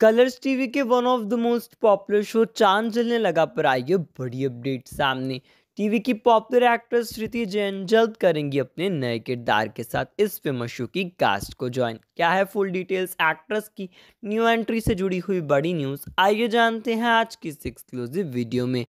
colours TV के one of the most popular show Chand Jalne लगा पर आई है बड़ी अपडेट सामने टीवी की पॉपुलर एक्ट्रेस श्रुति जैन जल्द करेंगी अपने नए किरदार के साथ इस फेमस शो की कास्ट को ज्वाइन क्या है फुल डिटेल्स एक्ट्रेस की न्यू एंट्री से जुड़ी हुई बड़ी न्यूज आइए जानते हैं आज की इस एक्सक्लूसिव वीडियो में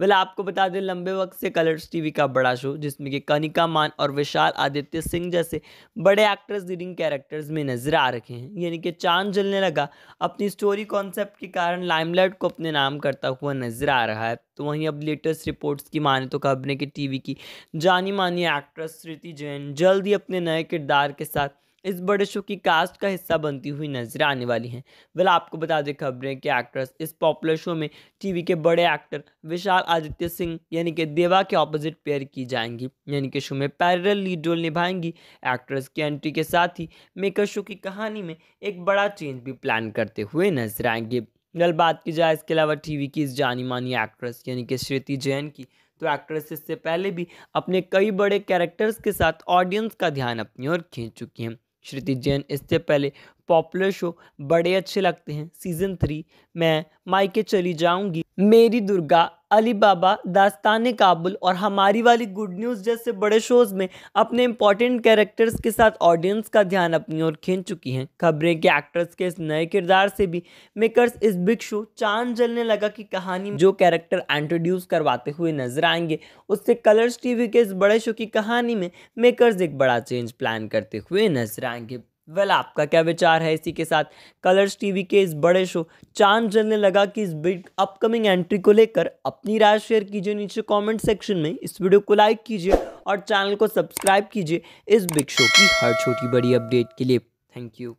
वेल आपको बता दें लंबे वक्त से कलर्स टीवी का बड़ा शो जिसमें कि कनिका मान और विशाल आदित्य सिंह जैसे बड़े एक्टर्स लीडिंग कैरेक्टर्स में नजर आ रखे हैं यानी कि चांद जलने लगा अपनी स्टोरी कॉन्सेप्ट के कारण लाइमलाइट को अपने नाम करता हुआ नजर आ रहा है तो वहीं अब लेटेस्ट रिपोर्ट्स की माने तो खबरें कि टीवी की जानी मानी एक्ट्रेस श्रुति जैन जल्द ही अपने नए किरदार के साथ इस बड़े शो की कास्ट का हिस्सा बनती हुई नजर आने वाली हैं वेल आपको बता दें खबरें कि एक्ट्रेस इस पॉपुलर शो में टीवी के बड़े एक्टर विशाल आदित्य सिंह यानी कि देवा के ऑपोजिट पेयर की जाएंगी यानी कि शो में पैरल लीड रोल निभाएंगी एक्ट्रेस की एंट्री के साथ ही मेकर शो की कहानी में एक बड़ा चेंज भी प्लान करते हुए नजर आएंगे अगर बात की जाए इसके अलावा टीवी की इस जानी मानी एक्ट्रेस यानी कि श्रुति जैन की तो एक्ट्रेस इससे पहले भी अपने कई बड़े कैरेक्टर्स के साथ ऑडियंस का ध्यान अपनी ओर खींच चुकी हैं श्रुति जैन इससे पहले पॉपुलर शो बड़े अच्छे लगते हैं सीजन थ्री मैं माइके चली जाऊंगी मेरी दुर्गा अली बाबा दास्तान काबुल और हमारी वाली गुड न्यूज़ जैसे बड़े शोज़ में अपने इंपॉर्टेंट कैरेक्टर्स के साथ ऑडियंस का ध्यान अपनी ओर खींच चुकी हैं खबरें के एक्ट्रेस के इस नए किरदार से भी मेकर्स इस बिग शो चांद जलने लगा कि कहानी जो कैरेक्टर इंट्रोड्यूस करवाते हुए नजर आएंगे उससे कलर्स टीवी के इस बड़े शो की कहानी में मेकर्स एक बड़ा चेंज प्लान करते हुए नजर आएंगे वेल well, आपका क्या विचार है इसी के साथ कलर्स टीवी के इस बड़े शो चांद जलने लगा कि इस बिग अपकमिंग एंट्री को लेकर अपनी राय शेयर कीजिए नीचे कमेंट सेक्शन में इस वीडियो को लाइक कीजिए और चैनल को सब्सक्राइब कीजिए इस बिग शो की हर छोटी बड़ी अपडेट के लिए थैंक यू